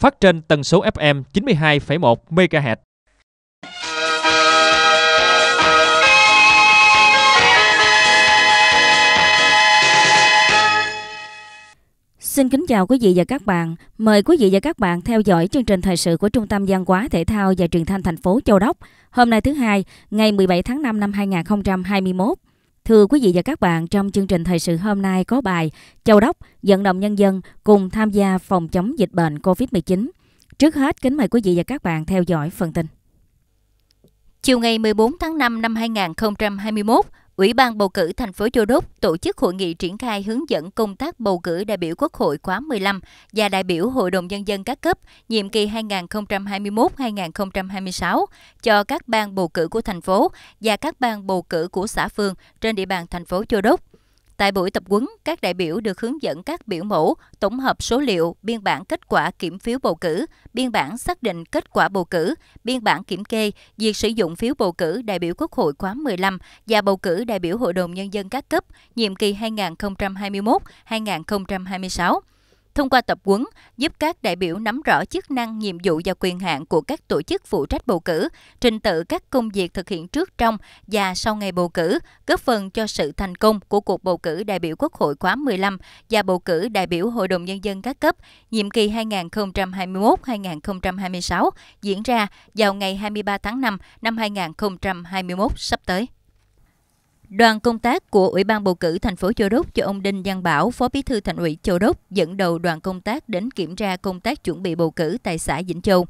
phát trên tần số FM 92,1 MHz. Xin kính chào quý vị và các bạn. Mời quý vị và các bạn theo dõi chương trình thời sự của Trung tâm Văn hóa Thể thao và Truyền thanh thành phố Châu Đốc. Hôm nay thứ hai, ngày 17 tháng 5 năm 2021. Thưa quý vị và các bạn, trong chương trình thời sự hôm nay có bài Châu Đốc vận động nhân dân cùng tham gia phòng chống dịch bệnh COVID-19. Trước hết, kính mời quý vị và các bạn theo dõi phần tin. Chiều ngày 14 tháng 5 năm 2021, Ủy ban bầu cử thành phố Châu Đốc tổ chức hội nghị triển khai hướng dẫn công tác bầu cử đại biểu Quốc hội khóa 15 và đại biểu Hội đồng Nhân dân các cấp nhiệm kỳ 2021-2026 cho các ban bầu cử của thành phố và các ban bầu cử của xã phường trên địa bàn thành phố Châu Đốc. Tại buổi tập huấn, các đại biểu được hướng dẫn các biểu mẫu, tổng hợp số liệu, biên bản kết quả kiểm phiếu bầu cử, biên bản xác định kết quả bầu cử, biên bản kiểm kê, việc sử dụng phiếu bầu cử đại biểu Quốc hội khóa 15 và bầu cử đại biểu Hội đồng Nhân dân các cấp nhiệm kỳ 2021-2026. Thông qua tập huấn, giúp các đại biểu nắm rõ chức năng, nhiệm vụ và quyền hạn của các tổ chức phụ trách bầu cử, trình tự các công việc thực hiện trước, trong và sau ngày bầu cử, góp phần cho sự thành công của cuộc bầu cử đại biểu Quốc hội khóa 15 và bầu cử đại biểu Hội đồng Nhân dân các cấp nhiệm kỳ 2021-2026 diễn ra vào ngày 23 tháng 5 năm 2021 sắp tới. Đoàn công tác của Ủy ban bầu cử thành phố Châu Đốc cho ông Đinh Văn Bảo, Phó Bí thư Thành ủy Châu Đốc dẫn đầu đoàn công tác đến kiểm tra công tác chuẩn bị bầu cử tại xã Vĩnh Châu.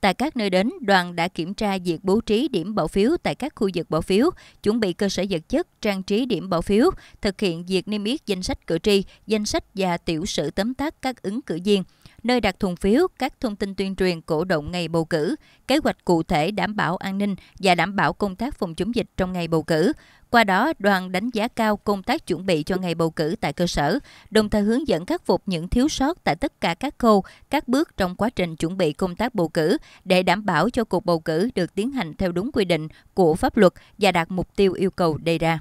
Tại các nơi đến, đoàn đã kiểm tra việc bố trí điểm bỏ phiếu tại các khu vực bỏ phiếu, chuẩn bị cơ sở vật chất, trang trí điểm bỏ phiếu, thực hiện việc niêm yết danh sách cử tri, danh sách và tiểu sử tấm tắt các ứng cử viên, nơi đặt thùng phiếu, các thông tin tuyên truyền cổ động ngày bầu cử, kế hoạch cụ thể đảm bảo an ninh và đảm bảo công tác phòng chống dịch trong ngày bầu cử. Qua đó, đoàn đánh giá cao công tác chuẩn bị cho ngày bầu cử tại cơ sở, đồng thời hướng dẫn khắc phục những thiếu sót tại tất cả các khâu, các bước trong quá trình chuẩn bị công tác bầu cử để đảm bảo cho cuộc bầu cử được tiến hành theo đúng quy định của pháp luật và đạt mục tiêu yêu cầu đề ra.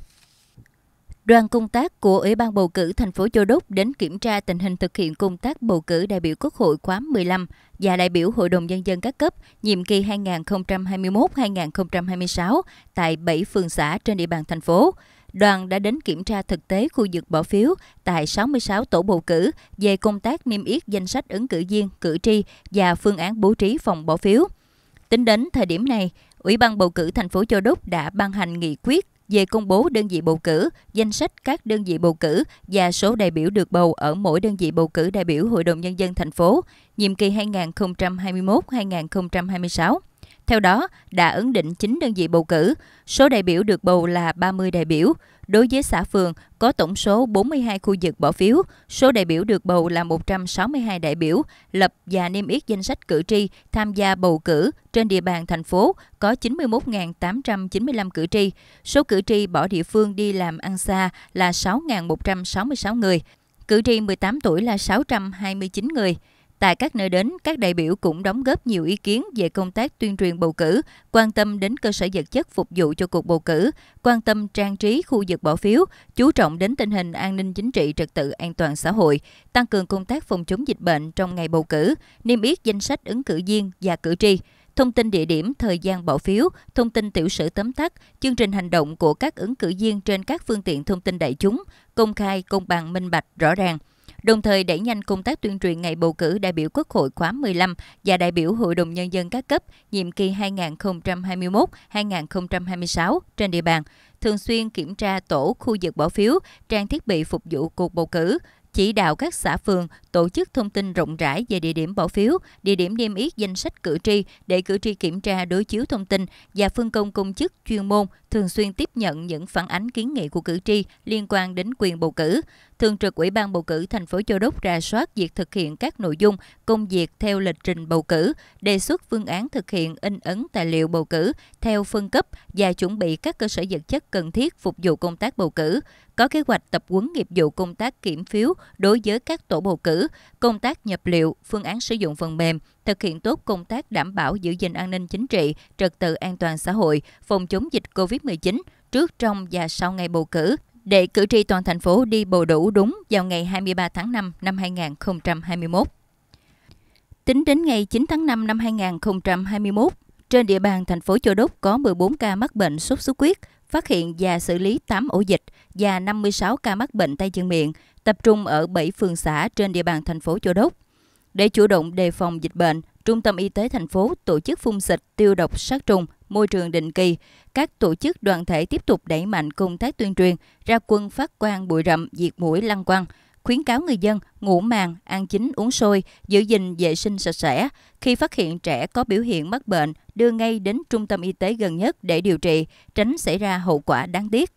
Đoàn công tác của Ủy ban bầu cử thành phố Châu Đốc đến kiểm tra tình hình thực hiện công tác bầu cử đại biểu Quốc hội khóa 15 và đại biểu Hội đồng Nhân dân các cấp nhiệm kỳ 2021-2026 tại 7 phường xã trên địa bàn thành phố. Đoàn đã đến kiểm tra thực tế khu vực bỏ phiếu tại 66 tổ bầu cử về công tác niêm yết danh sách ứng cử viên, cử tri và phương án bố trí phòng bỏ phiếu. Tính đến thời điểm này, Ủy ban bầu cử thành phố Châu Đốc đã ban hành nghị quyết về công bố đơn vị bầu cử, danh sách các đơn vị bầu cử và số đại biểu được bầu ở mỗi đơn vị bầu cử đại biểu Hội đồng Nhân dân thành phố, nhiệm kỳ 2021-2026. Theo đó, đã ấn định 9 đơn vị bầu cử, số đại biểu được bầu là 30 đại biểu, Đối với xã phường, có tổng số 42 khu vực bỏ phiếu, số đại biểu được bầu là 162 đại biểu, lập và niêm yết danh sách cử tri tham gia bầu cử trên địa bàn thành phố có 91.895 cử tri. Số cử tri bỏ địa phương đi làm ăn xa là 6.166 người. Cử tri 18 tuổi là 629 người. Tại các nơi đến, các đại biểu cũng đóng góp nhiều ý kiến về công tác tuyên truyền bầu cử, quan tâm đến cơ sở vật chất phục vụ cho cuộc bầu cử, quan tâm trang trí khu vực bỏ phiếu, chú trọng đến tình hình an ninh chính trị trật tự an toàn xã hội, tăng cường công tác phòng chống dịch bệnh trong ngày bầu cử, niêm yết danh sách ứng cử viên và cử tri thông tin địa điểm, thời gian bỏ phiếu, thông tin tiểu sử tóm tắt, chương trình hành động của các ứng cử viên trên các phương tiện thông tin đại chúng, công khai, công bằng, minh bạch, rõ ràng đồng thời đẩy nhanh công tác tuyên truyền ngày bầu cử đại biểu Quốc hội khóa 15 và đại biểu Hội đồng Nhân dân các cấp nhiệm kỳ 2021-2026 trên địa bàn, thường xuyên kiểm tra tổ khu vực bỏ phiếu, trang thiết bị phục vụ cuộc bầu cử, chỉ đạo các xã phường tổ chức thông tin rộng rãi về địa điểm bỏ phiếu, địa điểm niêm yết danh sách cử tri để cử tri kiểm tra đối chiếu thông tin và phân công công chức chuyên môn thường xuyên tiếp nhận những phản ánh kiến nghị của cử tri liên quan đến quyền bầu cử. Thường trực Ủy ban bầu cử thành phố Châu Đốc ra soát việc thực hiện các nội dung công việc theo lịch trình bầu cử, đề xuất phương án thực hiện in ấn tài liệu bầu cử theo phân cấp và chuẩn bị các cơ sở vật chất cần thiết phục vụ công tác bầu cử, có kế hoạch tập huấn nghiệp vụ công tác kiểm phiếu đối với các tổ bầu cử, công tác nhập liệu, phương án sử dụng phần mềm, thực hiện tốt công tác đảm bảo giữ gìn an ninh chính trị, trật tự an toàn xã hội, phòng chống dịch COVID-19 trước, trong và sau ngày bầu cử, để cử tri toàn thành phố đi bầu đủ đúng vào ngày 23 tháng 5 năm 2021. Tính đến ngày 9 tháng 5 năm 2021, trên địa bàn thành phố Châu Đốc có 14 ca mắc bệnh sốt xuất huyết, phát hiện và xử lý 8 ổ dịch và 56 ca mắc bệnh tay chân miệng, tập trung ở 7 phường xã trên địa bàn thành phố Châu Đốc. Để chủ động đề phòng dịch bệnh, Trung tâm Y tế thành phố tổ chức phun xịt tiêu độc sát trùng môi trường định kỳ, các tổ chức đoàn thể tiếp tục đẩy mạnh công tác tuyên truyền, ra quân phát quang bụi rậm, diệt mũi lăng quăng, khuyến cáo người dân ngủ màng, ăn chín, uống sôi, giữ gìn vệ sinh sạch sẽ. Khi phát hiện trẻ có biểu hiện mắc bệnh, đưa ngay đến trung tâm y tế gần nhất để điều trị, tránh xảy ra hậu quả đáng tiếc.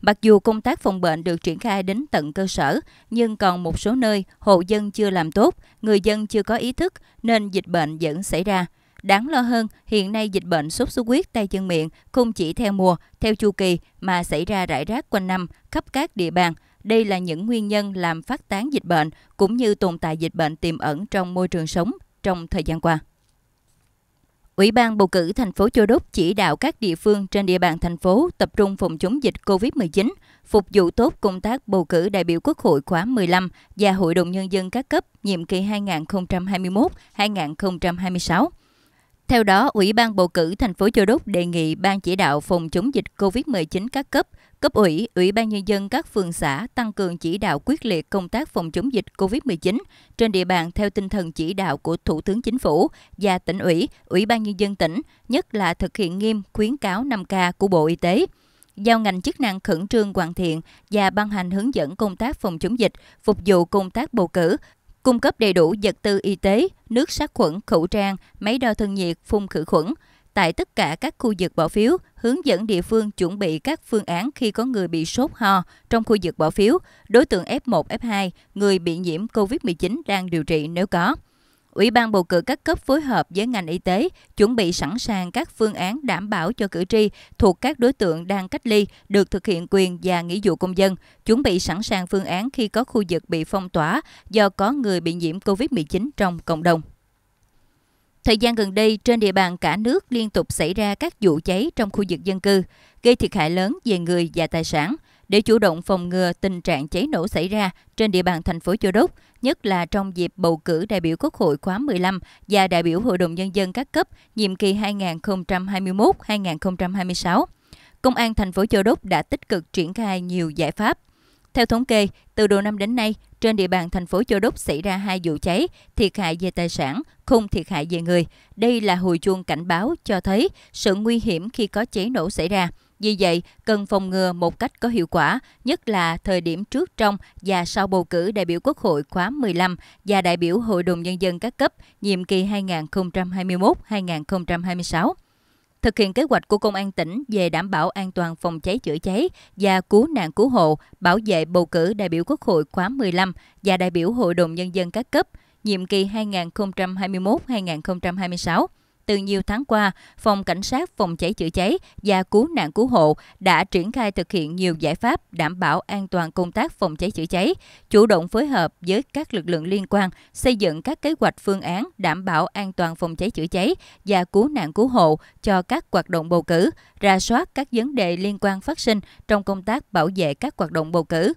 Mặc dù công tác phòng bệnh được triển khai đến tận cơ sở, nhưng còn một số nơi hộ dân chưa làm tốt, người dân chưa có ý thức nên dịch bệnh vẫn xảy ra. Đáng lo hơn, hiện nay dịch bệnh sốt xuất huyết tay chân miệng không chỉ theo mùa, theo chu kỳ mà xảy ra rải rác quanh năm khắp các địa bàn. Đây là những nguyên nhân làm phát tán dịch bệnh cũng như tồn tại dịch bệnh tiềm ẩn trong môi trường sống trong thời gian qua. Ủy ban bầu cử thành phố Châu Đốc chỉ đạo các địa phương trên địa bàn thành phố tập trung phòng chống dịch COVID-19, phục vụ tốt công tác bầu cử đại biểu Quốc hội khóa 15 và Hội đồng Nhân dân các cấp nhiệm kỳ 2021-2026. Theo đó, Ủy ban bầu cử thành phố Châu Đốc đề nghị Ban chỉ đạo phòng chống dịch COVID-19 các cấp, cấp ủy, Ủy ban nhân dân các phường xã tăng cường chỉ đạo quyết liệt công tác phòng chống dịch COVID-19 trên địa bàn theo tinh thần chỉ đạo của Thủ tướng Chính phủ và tỉnh ủy, Ủy ban nhân dân tỉnh, nhất là thực hiện nghiêm khuyến cáo 5K của Bộ Y tế giao ngành chức năng khẩn trương hoàn thiện và ban hành hướng dẫn công tác phòng chống dịch, phục vụ công tác bầu cử, cung cấp đầy đủ vật tư y tế, nước sát khuẩn, khẩu trang, máy đo thân nhiệt, phun khử khuẩn tại tất cả các khu vực bỏ phiếu, hướng dẫn địa phương chuẩn bị các phương án khi có người bị sốt ho trong khu vực bỏ phiếu, đối tượng F1, F2, người bị nhiễm COVID-19 đang điều trị nếu có. Ủy ban bầu cử các cấp phối hợp với ngành y tế chuẩn bị sẵn sàng các phương án đảm bảo cho cử tri thuộc các đối tượng đang cách ly được thực hiện quyền và nghĩa vụ công dân, chuẩn bị sẵn sàng phương án khi có khu vực bị phong tỏa do có người bị nhiễm COVID-19 trong cộng đồng. Thời gian gần đây, trên địa bàn cả nước liên tục xảy ra các vụ cháy trong khu vực dân cư, gây thiệt hại lớn về người và tài sản – để chủ động phòng ngừa tình trạng cháy nổ xảy ra trên địa bàn thành phố Châu Đốc, nhất là trong dịp bầu cử đại biểu Quốc hội khóa 15 và đại biểu Hội đồng Nhân dân các cấp nhiệm kỳ 2021-2026. Công an thành phố Châu Đốc đã tích cực triển khai nhiều giải pháp. Theo thống kê, từ đầu năm đến nay, trên địa bàn thành phố Châu Đốc xảy ra hai vụ cháy, thiệt hại về tài sản, không thiệt hại về người. Đây là hồi chuông cảnh báo cho thấy sự nguy hiểm khi có cháy nổ xảy ra. Vì vậy, cần phòng ngừa một cách có hiệu quả, nhất là thời điểm trước, trong và sau bầu cử đại biểu Quốc hội khóa 15 và đại biểu Hội đồng Nhân dân các cấp nhiệm kỳ 2021-2026 thực hiện kế hoạch của Công an tỉnh về đảm bảo an toàn phòng cháy chữa cháy và cứu nạn cứu hộ, bảo vệ bầu cử đại biểu Quốc hội khóa 15 và đại biểu Hội đồng Nhân dân các cấp, nhiệm kỳ 2021-2026 từ nhiều tháng qua, Phòng Cảnh sát Phòng cháy chữa cháy và Cứu nạn Cứu hộ đã triển khai thực hiện nhiều giải pháp đảm bảo an toàn công tác phòng cháy chữa cháy, chủ động phối hợp với các lực lượng liên quan xây dựng các kế hoạch phương án đảm bảo an toàn phòng cháy chữa cháy và cứu nạn cứu hộ cho các hoạt động bầu cử, ra soát các vấn đề liên quan phát sinh trong công tác bảo vệ các hoạt động bầu cử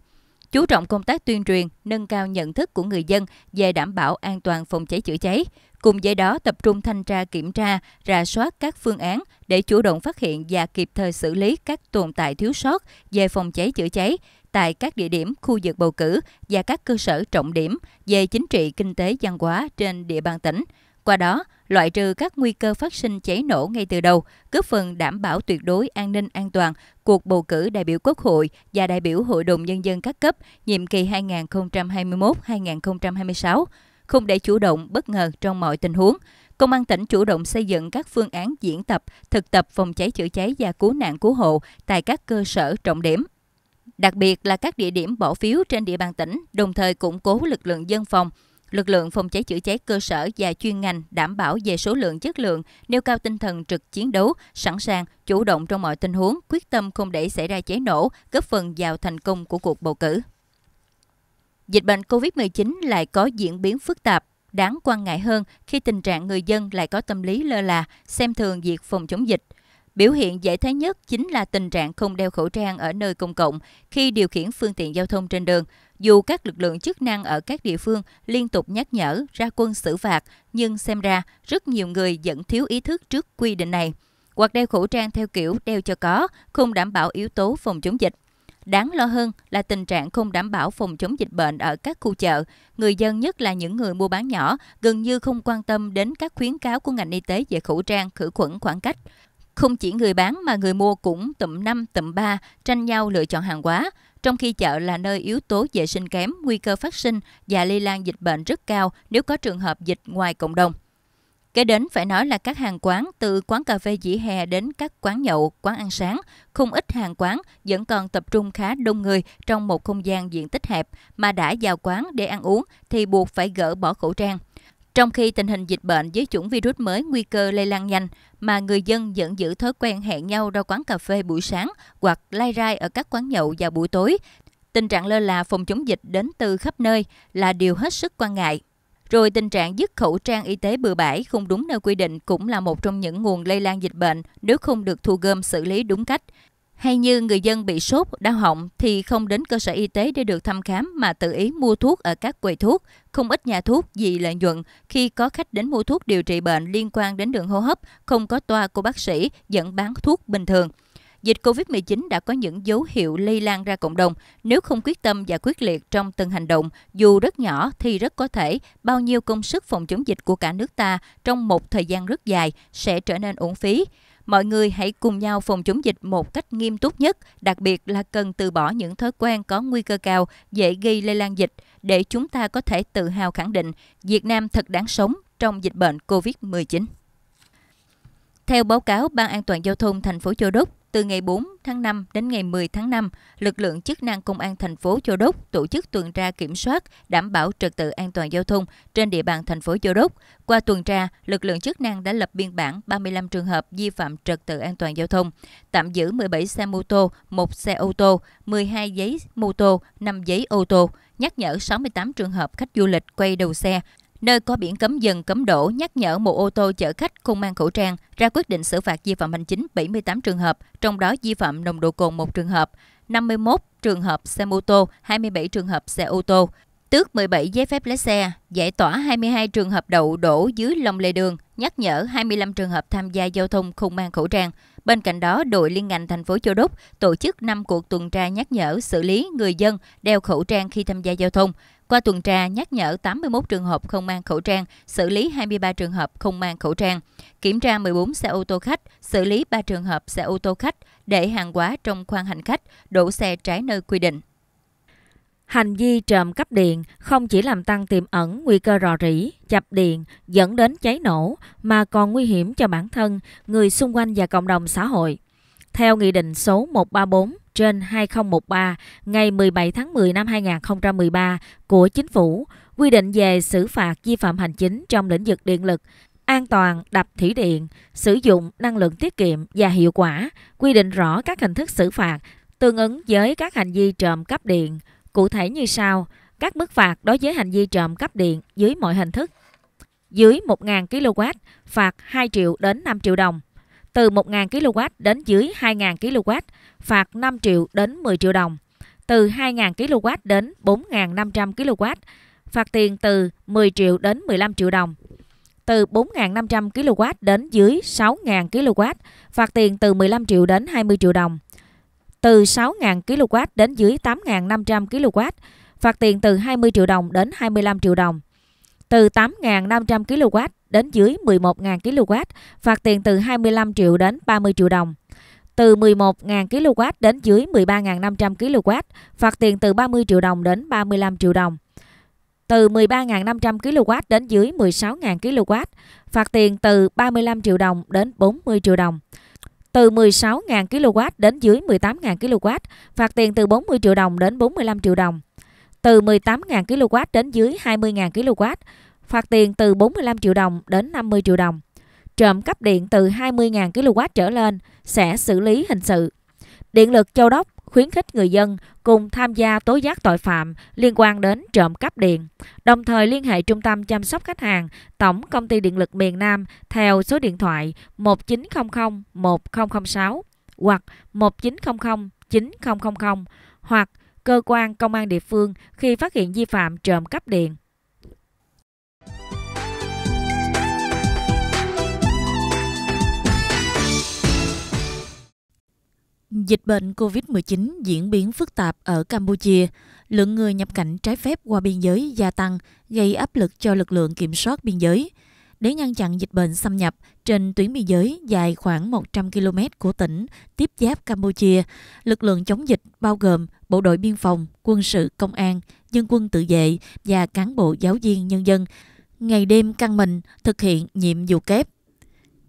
chú trọng công tác tuyên truyền, nâng cao nhận thức của người dân về đảm bảo an toàn phòng cháy chữa cháy. Cùng với đó tập trung thanh tra kiểm tra, rà soát các phương án để chủ động phát hiện và kịp thời xử lý các tồn tại thiếu sót về phòng cháy chữa cháy tại các địa điểm khu vực bầu cử và các cơ sở trọng điểm về chính trị, kinh tế, văn hóa trên địa bàn tỉnh. Qua đó, loại trừ các nguy cơ phát sinh cháy nổ ngay từ đầu, góp phần đảm bảo tuyệt đối an ninh an toàn cuộc bầu cử đại biểu Quốc hội và đại biểu Hội đồng Nhân dân các cấp nhiệm kỳ 2021-2026, không để chủ động bất ngờ trong mọi tình huống. Công an tỉnh chủ động xây dựng các phương án diễn tập, thực tập phòng cháy chữa cháy và cứu nạn cứu hộ tại các cơ sở trọng điểm đặc biệt là các địa điểm bỏ phiếu trên địa bàn tỉnh, đồng thời củng cố lực lượng dân phòng, Lực lượng phòng cháy chữa cháy cơ sở và chuyên ngành đảm bảo về số lượng chất lượng, nêu cao tinh thần trực chiến đấu, sẵn sàng, chủ động trong mọi tình huống, quyết tâm không để xảy ra cháy nổ, góp phần vào thành công của cuộc bầu cử. Dịch bệnh COVID-19 lại có diễn biến phức tạp, đáng quan ngại hơn khi tình trạng người dân lại có tâm lý lơ là, xem thường việc phòng chống dịch. Biểu hiện dễ thấy nhất chính là tình trạng không đeo khẩu trang ở nơi công cộng khi điều khiển phương tiện giao thông trên đường. Dù các lực lượng chức năng ở các địa phương liên tục nhắc nhở, ra quân xử phạt, nhưng xem ra rất nhiều người vẫn thiếu ý thức trước quy định này. Hoặc đeo khẩu trang theo kiểu đeo cho có, không đảm bảo yếu tố phòng chống dịch. Đáng lo hơn là tình trạng không đảm bảo phòng chống dịch bệnh ở các khu chợ. Người dân nhất là những người mua bán nhỏ gần như không quan tâm đến các khuyến cáo của ngành y tế về khẩu trang, khử khuẩn, khoảng cách. Không chỉ người bán mà người mua cũng tụm năm tụm ba tranh nhau lựa chọn hàng hóa. Trong khi chợ là nơi yếu tố vệ sinh kém, nguy cơ phát sinh và lây lan dịch bệnh rất cao nếu có trường hợp dịch ngoài cộng đồng. Kế đến phải nói là các hàng quán, từ quán cà phê dĩ hè đến các quán nhậu, quán ăn sáng, không ít hàng quán vẫn còn tập trung khá đông người trong một không gian diện tích hẹp mà đã vào quán để ăn uống thì buộc phải gỡ bỏ khẩu trang – trong khi tình hình dịch bệnh với chủng virus mới nguy cơ lây lan nhanh, mà người dân vẫn giữ thói quen hẹn nhau ra quán cà phê buổi sáng hoặc lai rai ở các quán nhậu vào buổi tối, tình trạng lơ là phòng chống dịch đến từ khắp nơi là điều hết sức quan ngại. Rồi tình trạng dứt khẩu trang y tế bừa bãi không đúng nơi quy định cũng là một trong những nguồn lây lan dịch bệnh nếu không được thu gom xử lý đúng cách. Hay như người dân bị sốt, đau họng thì không đến cơ sở y tế để được thăm khám mà tự ý mua thuốc ở các quầy thuốc, không ít nhà thuốc vì lợi nhuận khi có khách đến mua thuốc điều trị bệnh liên quan đến đường hô hấp không có toa của bác sĩ dẫn bán thuốc bình thường. Dịch COVID-19 đã có những dấu hiệu lây lan ra cộng đồng. Nếu không quyết tâm và quyết liệt trong từng hành động, dù rất nhỏ thì rất có thể bao nhiêu công sức phòng chống dịch của cả nước ta trong một thời gian rất dài sẽ trở nên uổng phí. Mọi người hãy cùng nhau phòng chống dịch một cách nghiêm túc nhất, đặc biệt là cần từ bỏ những thói quen có nguy cơ cao, dễ gây lây lan dịch để chúng ta có thể tự hào khẳng định Việt Nam thật đáng sống trong dịch bệnh COVID-19. Theo báo cáo Ban an toàn giao thông thành phố Châu Đốc, từ ngày 4 tháng 5 đến ngày 10 tháng 5, lực lượng chức năng Công an thành phố Châu Đốc tổ chức tuần tra kiểm soát, đảm bảo trật tự an toàn giao thông trên địa bàn thành phố Châu Đốc. Qua tuần tra, lực lượng chức năng đã lập biên bản 35 trường hợp vi phạm trật tự an toàn giao thông, tạm giữ 17 xe mô tô, 1 xe ô tô, 12 giấy mô tô, 5 giấy ô tô, nhắc nhở 68 trường hợp khách du lịch quay đầu xe, nơi có biển cấm dừng cấm đổ nhắc nhở một ô tô chở khách không mang khẩu trang ra quyết định xử phạt vi phạm hành chính 78 trường hợp, trong đó vi phạm nồng độ cồn 1 trường hợp, 51 trường hợp xe mô tô, 27 trường hợp xe ô tô, tước 17 giấy phép lái xe, giải tỏa 22 trường hợp đậu đổ dưới lòng lề đường, nhắc nhở 25 trường hợp tham gia giao thông không mang khẩu trang. Bên cạnh đó, đội liên ngành thành phố Châu Đốc tổ chức 5 cuộc tuần tra nhắc nhở xử lý người dân đeo khẩu trang khi tham gia giao thông. Qua tuần tra, nhắc nhở 81 trường hợp không mang khẩu trang, xử lý 23 trường hợp không mang khẩu trang, kiểm tra 14 xe ô tô khách, xử lý 3 trường hợp xe ô tô khách để hàng hóa trong khoang hành khách, đổ xe trái nơi quy định. Hành vi trộm cắp điện không chỉ làm tăng tiềm ẩn nguy cơ rò rỉ, chập điện, dẫn đến cháy nổ mà còn nguy hiểm cho bản thân, người xung quanh và cộng đồng xã hội theo Nghị định số 134 trên 2013 ngày 17 tháng 10 năm 2013 của Chính phủ quy định về xử phạt vi phạm hành chính trong lĩnh vực điện lực, an toàn đập thủy điện, sử dụng năng lượng tiết kiệm và hiệu quả, quy định rõ các hình thức xử phạt tương ứng với các hành vi trộm cắp điện, cụ thể như sau: các mức phạt đối với hành vi trộm cắp điện dưới mọi hình thức. Dưới 1.000 kW, phạt 2 triệu đến 5 triệu đồng từ 1.000 kW đến dưới 2.000 kW, phạt 5 triệu đến 10 triệu đồng. Từ 2.000 kW đến 4.500 kW, phạt tiền từ 10 triệu đến 15 triệu đồng. Từ 4.500 kW đến dưới 6.000 kW, phạt tiền từ 15 triệu đến 20 triệu đồng. Từ 6.000 kW đến dưới 8.500 kW, phạt tiền từ 20 triệu đồng đến 25 triệu đồng. Từ 8.500 kW đến dưới 11.000 kW, phạt tiền từ 25 triệu đến 30 triệu đồng. Từ 11.000 kW đến dưới 13.500 kW, phạt tiền từ 30 triệu đồng đến 35 triệu đồng. Từ 13.500 kW đến dưới 16.000 kW, phạt tiền từ 35 triệu đồng đến 40 triệu đồng từ 16.000 kW đến dưới 18.000 kW, phạt tiền từ 40 triệu đồng đến 45 triệu đồng. Từ 18.000 kW đến dưới 20.000 kW, phạt tiền từ 45 triệu đồng đến 50 triệu đồng. Trộm cắp điện từ 20.000 kW trở lên sẽ xử lý hình sự. Điện lực Châu Đốc khuyến khích người dân cùng tham gia tố giác tội phạm liên quan đến trộm cắp điện, đồng thời liên hệ Trung tâm chăm sóc khách hàng Tổng Công ty Điện lực miền Nam theo số điện thoại 1900 1006 hoặc 1900 9000 hoặc cơ quan công an địa phương khi phát hiện vi phạm trộm cắp điện Dịch bệnh COVID-19 diễn biến phức tạp ở Campuchia, lượng người nhập cảnh trái phép qua biên giới gia tăng, gây áp lực cho lực lượng kiểm soát biên giới. Để ngăn chặn dịch bệnh xâm nhập trên tuyến biên giới dài khoảng 100 km của tỉnh tiếp giáp Campuchia, lực lượng chống dịch bao gồm bộ đội biên phòng, quân sự, công an, dân quân tự vệ và cán bộ giáo viên nhân dân ngày đêm căng mình thực hiện nhiệm vụ kép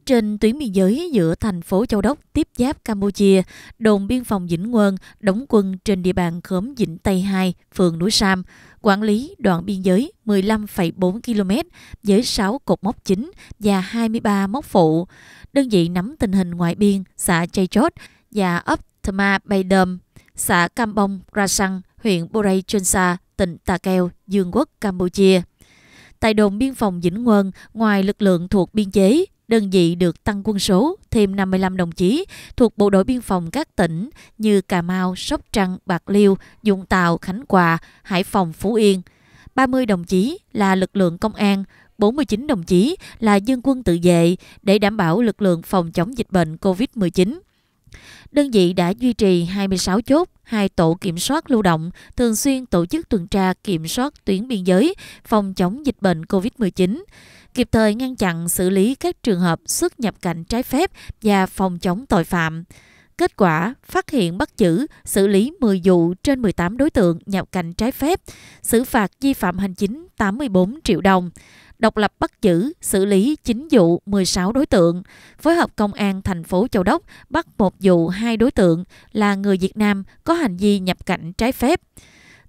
trên tuyến biên giới giữa thành phố Châu Đốc tiếp giáp Campuchia, đồn biên phòng Vĩnh quân đóng quân trên địa bàn khóm Vĩnh Tây 2, phường Núi Sam, quản lý đoạn biên giới 15,4 km với 6 cột mốc chính và 23 mốc phụ. Đơn vị nắm tình hình ngoại biên xã Chay Chốt và ấp Thma Bay Đơm, xã Cam Bông, Ra Sang, huyện Boray Chonsa, tỉnh ta Keo, Dương Quốc, Campuchia. Tại đồn biên phòng Vĩnh quân ngoài lực lượng thuộc biên chế, Đơn vị được tăng quân số thêm 55 đồng chí thuộc Bộ đội Biên phòng các tỉnh như Cà Mau, Sóc Trăng, Bạc Liêu, Vũng Tàu, Khánh Hòa, Hải Phòng, Phú Yên. 30 đồng chí là lực lượng công an, 49 đồng chí là dân quân tự vệ để đảm bảo lực lượng phòng chống dịch bệnh COVID-19. Đơn vị đã duy trì 26 chốt, 2 tổ kiểm soát lưu động, thường xuyên tổ chức tuần tra kiểm soát tuyến biên giới phòng chống dịch bệnh COVID-19 kịp thời ngăn chặn xử lý các trường hợp xuất nhập cảnh trái phép và phòng chống tội phạm. Kết quả phát hiện bắt giữ, xử lý 10 vụ trên 18 đối tượng nhập cảnh trái phép, xử phạt vi phạm hành chính 84 triệu đồng. Độc lập bắt giữ, xử lý 9 vụ 16 đối tượng, phối hợp công an thành phố Châu Đốc bắt một vụ hai đối tượng là người Việt Nam có hành vi nhập cảnh trái phép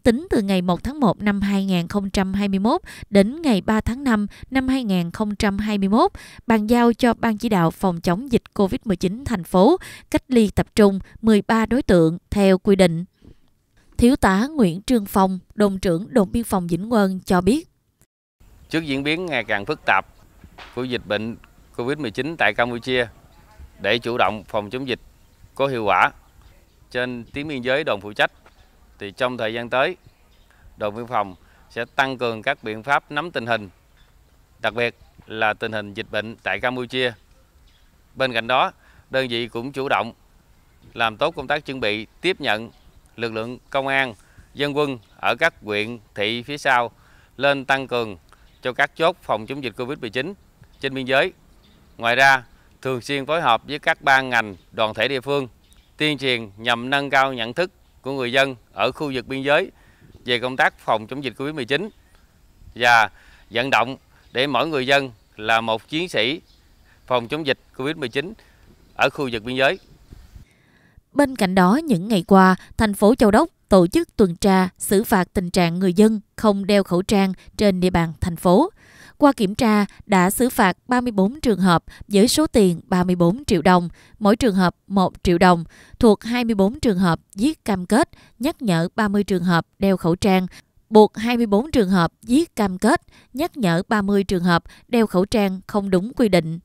tính từ ngày 1 tháng 1 năm 2021 đến ngày 3 tháng 5 năm 2021, bàn giao cho Ban chỉ đạo phòng chống dịch COVID-19 thành phố cách ly tập trung 13 đối tượng theo quy định. Thiếu tá Nguyễn Trương Phong, đồn trưởng đồn biên phòng Vĩnh Quân cho biết. Trước diễn biến ngày càng phức tạp của dịch bệnh COVID-19 tại Campuchia, để chủ động phòng chống dịch có hiệu quả trên tuyến biên giới đồn phụ trách thì trong thời gian tới đồn biên phòng sẽ tăng cường các biện pháp nắm tình hình, đặc biệt là tình hình dịch bệnh tại Campuchia. Bên cạnh đó, đơn vị cũng chủ động làm tốt công tác chuẩn bị tiếp nhận lực lượng công an, dân quân ở các huyện, thị phía sau lên tăng cường cho các chốt phòng chống dịch Covid-19 trên biên giới. Ngoài ra, thường xuyên phối hợp với các ban ngành, đoàn thể địa phương tuyên truyền nhằm nâng cao nhận thức của người dân ở khu vực biên giới về công tác phòng chống dịch Covid-19 và vận động để mỗi người dân là một chiến sĩ phòng chống dịch Covid-19 ở khu vực biên giới. Bên cạnh đó, những ngày qua, thành phố Châu Đốc tổ chức tuần tra xử phạt tình trạng người dân không đeo khẩu trang trên địa bàn thành phố. Qua kiểm tra đã xử phạt 34 trường hợp với số tiền 34 triệu đồng, mỗi trường hợp 1 triệu đồng, thuộc 24 trường hợp viết cam kết, nhắc nhở 30 trường hợp đeo khẩu trang, buộc 24 trường hợp viết cam kết, nhắc nhở 30 trường hợp đeo khẩu trang không đúng quy định.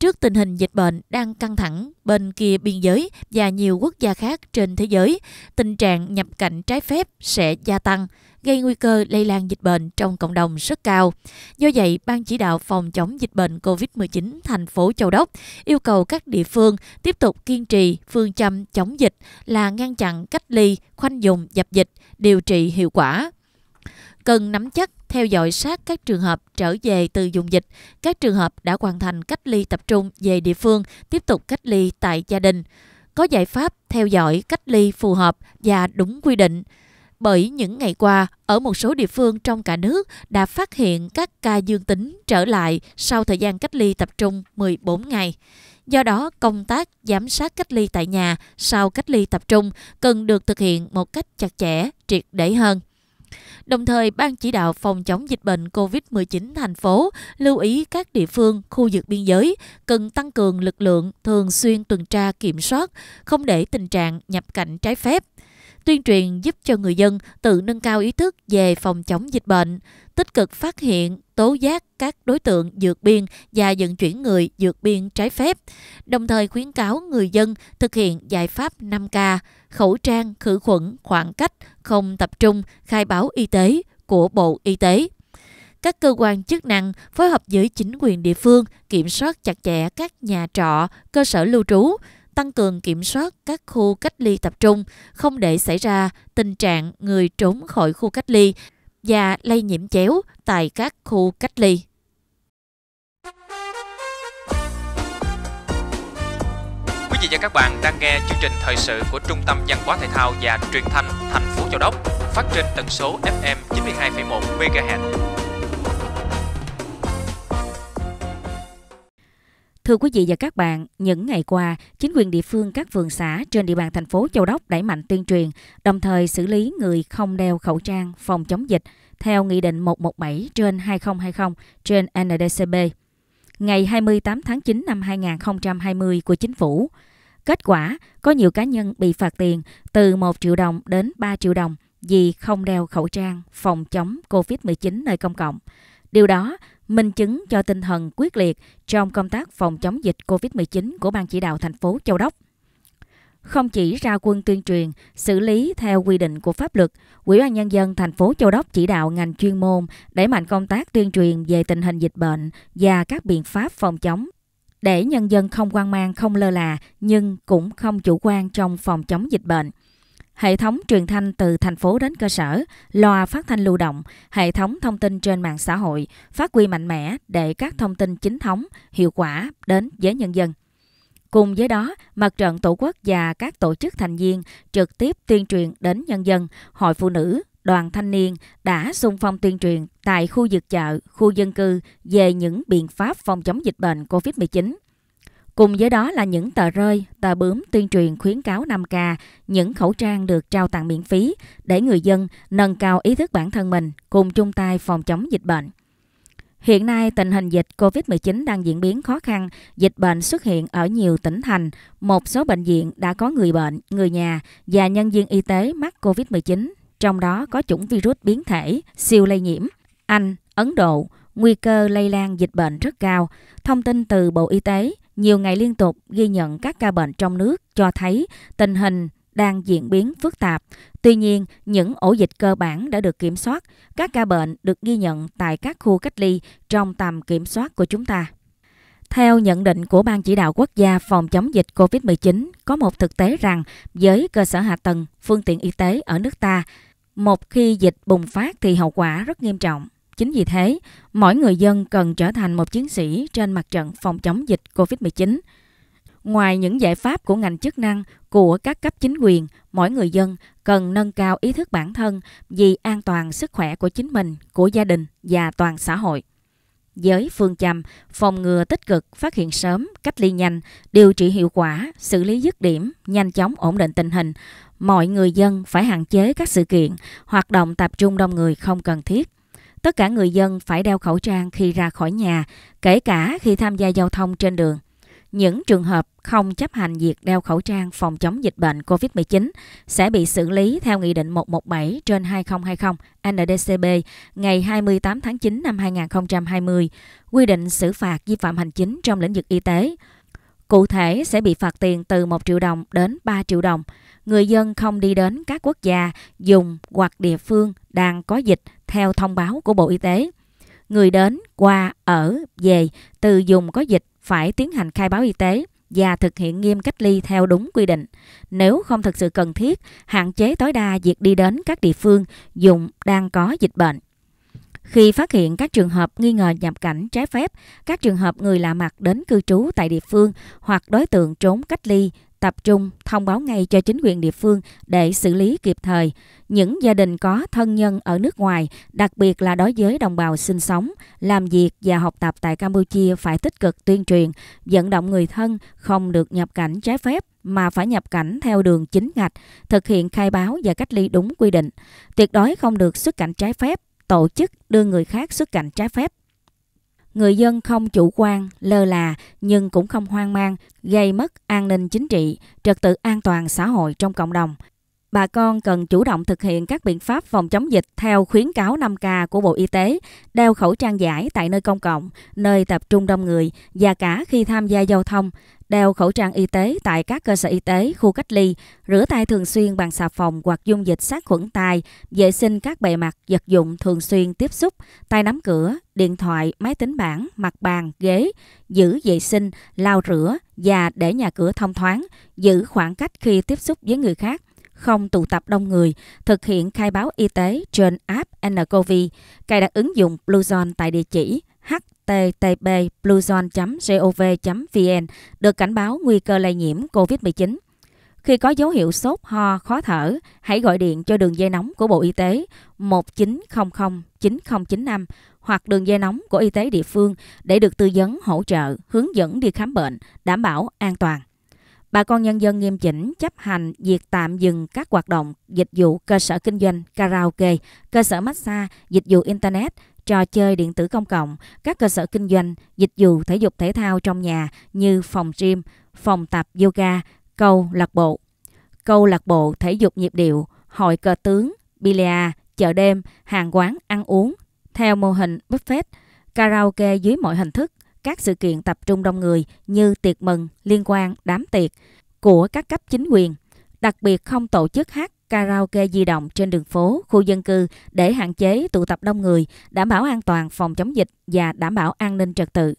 Trước tình hình dịch bệnh đang căng thẳng bên kia biên giới và nhiều quốc gia khác trên thế giới, tình trạng nhập cảnh trái phép sẽ gia tăng, gây nguy cơ lây lan dịch bệnh trong cộng đồng rất cao. Do vậy, Ban chỉ đạo phòng chống dịch bệnh COVID-19 thành phố Châu Đốc yêu cầu các địa phương tiếp tục kiên trì phương châm chống dịch là ngăn chặn cách ly, khoanh dùng dập dịch, điều trị hiệu quả cần nắm chắc theo dõi sát các trường hợp trở về từ vùng dịch, các trường hợp đã hoàn thành cách ly tập trung về địa phương tiếp tục cách ly tại gia đình, có giải pháp theo dõi cách ly phù hợp và đúng quy định. Bởi những ngày qua, ở một số địa phương trong cả nước đã phát hiện các ca dương tính trở lại sau thời gian cách ly tập trung 14 ngày. Do đó, công tác giám sát cách ly tại nhà sau cách ly tập trung cần được thực hiện một cách chặt chẽ, triệt để hơn. Đồng thời, Ban chỉ đạo phòng chống dịch bệnh COVID-19 thành phố lưu ý các địa phương, khu vực biên giới cần tăng cường lực lượng thường xuyên tuần tra kiểm soát, không để tình trạng nhập cảnh trái phép tuyên truyền giúp cho người dân tự nâng cao ý thức về phòng chống dịch bệnh, tích cực phát hiện, tố giác các đối tượng dược biên và vận chuyển người dược biên trái phép, đồng thời khuyến cáo người dân thực hiện giải pháp 5K, khẩu trang, khử khuẩn, khoảng cách, không tập trung khai báo y tế của Bộ Y tế. Các cơ quan chức năng phối hợp với chính quyền địa phương kiểm soát chặt chẽ các nhà trọ, cơ sở lưu trú, tăng cường kiểm soát các khu cách ly tập trung, không để xảy ra tình trạng người trốn khỏi khu cách ly và lây nhiễm chéo tại các khu cách ly. vị và các bạn đang nghe chương trình thời sự của Trung tâm Văn hóa Thể thao và Truyền thanh thành phố Châu Đốc phát trên tần số FM 92,1 MHz. Thưa quý vị và các bạn, những ngày qua, chính quyền địa phương các phường xã trên địa bàn thành phố Châu Đốc đẩy mạnh tuyên truyền, đồng thời xử lý người không đeo khẩu trang phòng chống dịch theo Nghị định 117 trên 2020 trên NDCB ngày 28 tháng 9 năm 2020 của Chính phủ Kết quả, có nhiều cá nhân bị phạt tiền từ 1 triệu đồng đến 3 triệu đồng vì không đeo khẩu trang phòng chống COVID-19 nơi công cộng. Điều đó minh chứng cho tinh thần quyết liệt trong công tác phòng chống dịch COVID-19 của Ban chỉ đạo thành phố Châu Đốc. Không chỉ ra quân tuyên truyền, xử lý theo quy định của pháp luật, Ủy ban Nhân dân thành phố Châu Đốc chỉ đạo ngành chuyên môn đẩy mạnh công tác tuyên truyền về tình hình dịch bệnh và các biện pháp phòng chống để nhân dân không quan mang, không lơ là nhưng cũng không chủ quan trong phòng chống dịch bệnh. Hệ thống truyền thanh từ thành phố đến cơ sở, loa phát thanh lưu động, hệ thống thông tin trên mạng xã hội phát huy mạnh mẽ để các thông tin chính thống, hiệu quả đến với nhân dân. Cùng với đó, Mặt trận Tổ quốc và các tổ chức thành viên trực tiếp tuyên truyền đến nhân dân, hội phụ nữ, đoàn thanh niên đã xung phong tuyên truyền tại khu vực chợ, khu dân cư về những biện pháp phòng chống dịch bệnh COVID-19. Cùng với đó là những tờ rơi, tờ bướm tuyên truyền khuyến cáo 5K, những khẩu trang được trao tặng miễn phí để người dân nâng cao ý thức bản thân mình cùng chung tay phòng chống dịch bệnh. Hiện nay, tình hình dịch COVID-19 đang diễn biến khó khăn, dịch bệnh xuất hiện ở nhiều tỉnh thành. Một số bệnh viện đã có người bệnh, người nhà và nhân viên y tế mắc COVID-19 trong đó có chủng virus biến thể siêu lây nhiễm. Anh, Ấn Độ, nguy cơ lây lan dịch bệnh rất cao. Thông tin từ Bộ Y tế nhiều ngày liên tục ghi nhận các ca bệnh trong nước cho thấy tình hình đang diễn biến phức tạp. Tuy nhiên, những ổ dịch cơ bản đã được kiểm soát, các ca bệnh được ghi nhận tại các khu cách ly trong tầm kiểm soát của chúng ta. Theo nhận định của Ban Chỉ đạo Quốc gia phòng chống dịch COVID-19, có một thực tế rằng với cơ sở hạ tầng, phương tiện y tế ở nước ta một khi dịch bùng phát thì hậu quả rất nghiêm trọng. Chính vì thế, mỗi người dân cần trở thành một chiến sĩ trên mặt trận phòng chống dịch COVID-19. Ngoài những giải pháp của ngành chức năng, của các cấp chính quyền, mỗi người dân cần nâng cao ý thức bản thân vì an toàn sức khỏe của chính mình, của gia đình và toàn xã hội với phương châm phòng ngừa tích cực, phát hiện sớm, cách ly nhanh, điều trị hiệu quả, xử lý dứt điểm, nhanh chóng ổn định tình hình, mọi người dân phải hạn chế các sự kiện, hoạt động tập trung đông người không cần thiết. Tất cả người dân phải đeo khẩu trang khi ra khỏi nhà, kể cả khi tham gia giao thông trên đường những trường hợp không chấp hành việc đeo khẩu trang phòng chống dịch bệnh COVID-19 sẽ bị xử lý theo Nghị định 117 trên 2020 NDCB ngày 28 tháng 9 năm 2020, quy định xử phạt vi phạm hành chính trong lĩnh vực y tế. Cụ thể sẽ bị phạt tiền từ 1 triệu đồng đến 3 triệu đồng. Người dân không đi đến các quốc gia, dùng hoặc địa phương đang có dịch theo thông báo của Bộ Y tế người đến qua ở về từ dùng có dịch phải tiến hành khai báo y tế và thực hiện nghiêm cách ly theo đúng quy định. Nếu không thực sự cần thiết, hạn chế tối đa việc đi đến các địa phương dùng đang có dịch bệnh. Khi phát hiện các trường hợp nghi ngờ nhập cảnh trái phép, các trường hợp người lạ mặt đến cư trú tại địa phương hoặc đối tượng trốn cách ly tập trung thông báo ngay cho chính quyền địa phương để xử lý kịp thời. Những gia đình có thân nhân ở nước ngoài, đặc biệt là đối với đồng bào sinh sống, làm việc và học tập tại Campuchia phải tích cực tuyên truyền, vận động người thân không được nhập cảnh trái phép mà phải nhập cảnh theo đường chính ngạch, thực hiện khai báo và cách ly đúng quy định. Tuyệt đối không được xuất cảnh trái phép, tổ chức đưa người khác xuất cảnh trái phép Người dân không chủ quan, lơ là nhưng cũng không hoang mang, gây mất an ninh chính trị, trật tự an toàn xã hội trong cộng đồng, bà con cần chủ động thực hiện các biện pháp phòng chống dịch theo khuyến cáo 5K của Bộ Y tế, đeo khẩu trang giải tại nơi công cộng, nơi tập trung đông người và cả khi tham gia giao thông, đeo khẩu trang y tế tại các cơ sở y tế, khu cách ly, rửa tay thường xuyên bằng xà phòng hoặc dung dịch sát khuẩn tay, vệ sinh các bề mặt, vật dụng thường xuyên tiếp xúc, tay nắm cửa, điện thoại, máy tính bảng, mặt bàn, ghế, giữ vệ sinh, lau rửa và để nhà cửa thông thoáng, giữ khoảng cách khi tiếp xúc với người khác, không tụ tập đông người, thực hiện khai báo y tế trên app nCoV, cài đặt ứng dụng Bluezone tại địa chỉ http bluezone.gov.vn được cảnh báo nguy cơ lây nhiễm COVID-19. Khi có dấu hiệu sốt, ho, khó thở, hãy gọi điện cho đường dây nóng của Bộ Y tế 1900 9095 hoặc đường dây nóng của y tế địa phương để được tư vấn hỗ trợ, hướng dẫn đi khám bệnh, đảm bảo an toàn bà con nhân dân nghiêm chỉnh chấp hành việc tạm dừng các hoạt động, dịch vụ cơ sở kinh doanh, karaoke, cơ sở massage, dịch vụ internet, trò chơi điện tử công cộng, các cơ sở kinh doanh, dịch vụ thể dục thể thao trong nhà như phòng gym, phòng tập yoga, câu lạc bộ, câu lạc bộ thể dục nhịp điệu, hội cờ tướng, billard, chợ đêm, hàng quán ăn uống theo mô hình buffet, karaoke dưới mọi hình thức, các sự kiện tập trung đông người như tiệc mừng, liên quan, đám tiệc của các cấp chính quyền, đặc biệt không tổ chức hát karaoke di động trên đường phố, khu dân cư để hạn chế tụ tập đông người, đảm bảo an toàn phòng chống dịch và đảm bảo an ninh trật tự.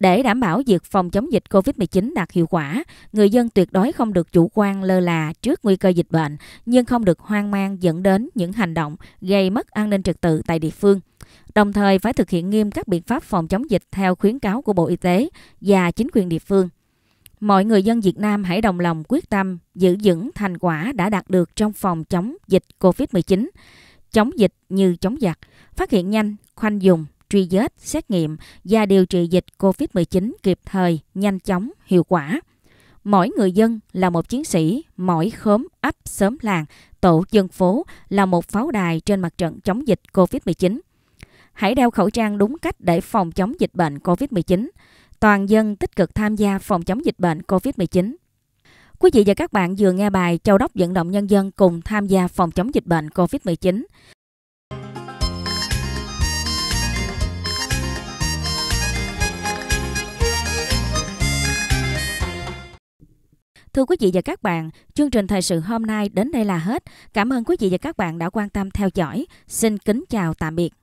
Để đảm bảo việc phòng chống dịch COVID-19 đạt hiệu quả, người dân tuyệt đối không được chủ quan lơ là trước nguy cơ dịch bệnh, nhưng không được hoang mang dẫn đến những hành động gây mất an ninh trật tự tại địa phương đồng thời phải thực hiện nghiêm các biện pháp phòng chống dịch theo khuyến cáo của Bộ Y tế và chính quyền địa phương. Mọi người dân Việt Nam hãy đồng lòng quyết tâm giữ vững thành quả đã đạt được trong phòng chống dịch COVID-19, chống dịch như chống giặc, phát hiện nhanh, khoanh dùng, truy vết, xét nghiệm và điều trị dịch COVID-19 kịp thời, nhanh chóng, hiệu quả. Mỗi người dân là một chiến sĩ, mỗi khóm, ấp, xóm làng, tổ dân phố là một pháo đài trên mặt trận chống dịch COVID-19. Hãy đeo khẩu trang đúng cách để phòng chống dịch bệnh COVID-19. Toàn dân tích cực tham gia phòng chống dịch bệnh COVID-19. Quý vị và các bạn vừa nghe bài Châu Đốc vận động nhân dân cùng tham gia phòng chống dịch bệnh COVID-19. Thưa quý vị và các bạn, chương trình thời sự hôm nay đến đây là hết. Cảm ơn quý vị và các bạn đã quan tâm theo dõi. Xin kính chào tạm biệt.